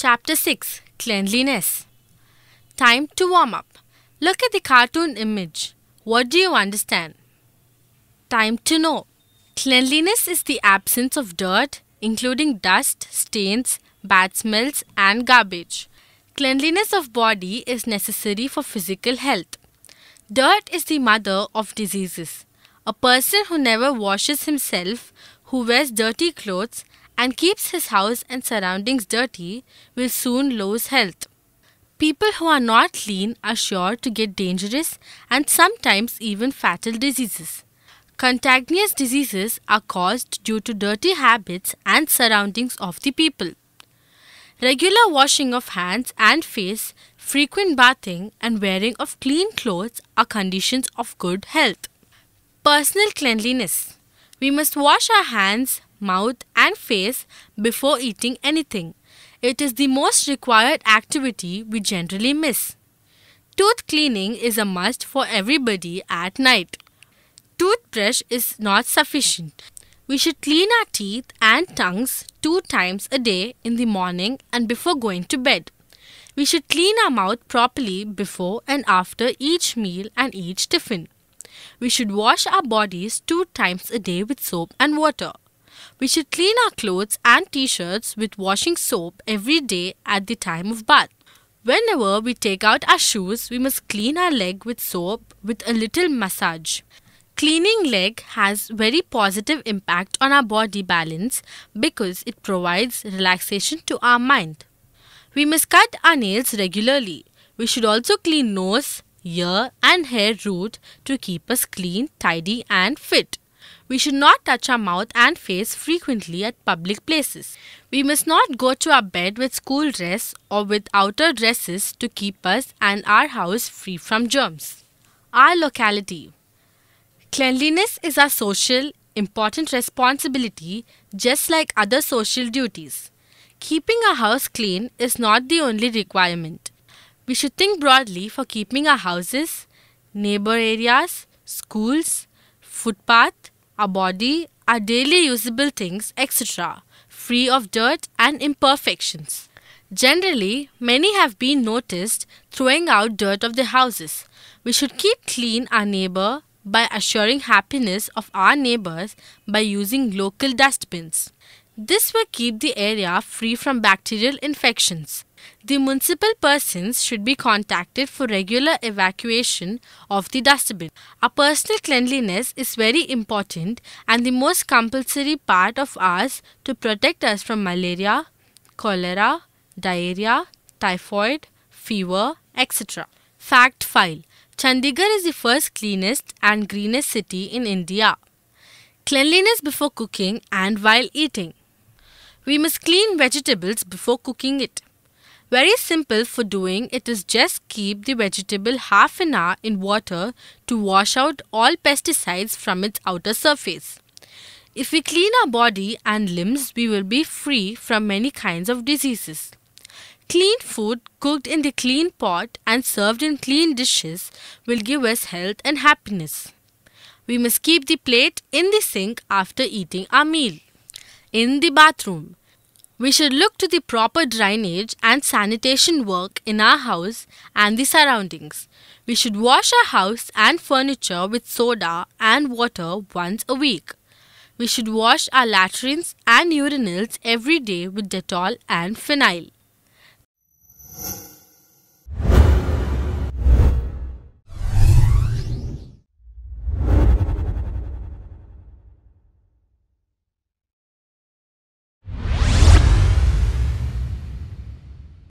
Chapter 6 Cleanliness Time to warm up. Look at the cartoon image. What do you understand? Time to know. Cleanliness is the absence of dirt, including dust, stains, bad smells, and garbage. Cleanliness of body is necessary for physical health. Dirt is the mother of diseases. A person who never washes himself, who wears dirty clothes, and keeps his house and surroundings dirty will soon lose health. People who are not clean are sure to get dangerous and sometimes even fatal diseases. Contagious diseases are caused due to dirty habits and surroundings of the people. Regular washing of hands and face, frequent bathing and wearing of clean clothes are conditions of good health. Personal cleanliness. We must wash our hands, mouth and face before eating anything. It is the most required activity we generally miss. Tooth cleaning is a must for everybody at night. Toothbrush is not sufficient. We should clean our teeth and tongues two times a day in the morning and before going to bed. We should clean our mouth properly before and after each meal and each tiffin. We should wash our bodies two times a day with soap and water. We should clean our clothes and t-shirts with washing soap every day at the time of bath. Whenever we take out our shoes, we must clean our leg with soap with a little massage. Cleaning leg has very positive impact on our body balance because it provides relaxation to our mind. We must cut our nails regularly. We should also clean nose, ear and hair root to keep us clean, tidy and fit. We should not touch our mouth and face frequently at public places. We must not go to our bed with school dress or with outer dresses to keep us and our house free from germs. Our locality. Cleanliness is our social, important responsibility just like other social duties. Keeping our house clean is not the only requirement. We should think broadly for keeping our houses, neighbor areas, schools, footpath, our body, our daily usable things, etc., free of dirt and imperfections. Generally, many have been noticed throwing out dirt of their houses. We should keep clean our neighbor by assuring happiness of our neighbors by using local dustbins. This will keep the area free from bacterial infections the municipal persons should be contacted for regular evacuation of the dustbin. Our personal cleanliness is very important and the most compulsory part of us to protect us from malaria, cholera, diarrhea, typhoid, fever, etc. Fact file Chandigarh is the first cleanest and greenest city in India. Cleanliness before cooking and while eating. We must clean vegetables before cooking it. Very simple for doing it is just keep the vegetable half an hour in water to wash out all pesticides from its outer surface. If we clean our body and limbs, we will be free from many kinds of diseases. Clean food cooked in the clean pot and served in clean dishes will give us health and happiness. We must keep the plate in the sink after eating our meal. In the bathroom, we should look to the proper drainage and sanitation work in our house and the surroundings. We should wash our house and furniture with soda and water once a week. We should wash our latrines and urinals every day with Dettol and phenyl.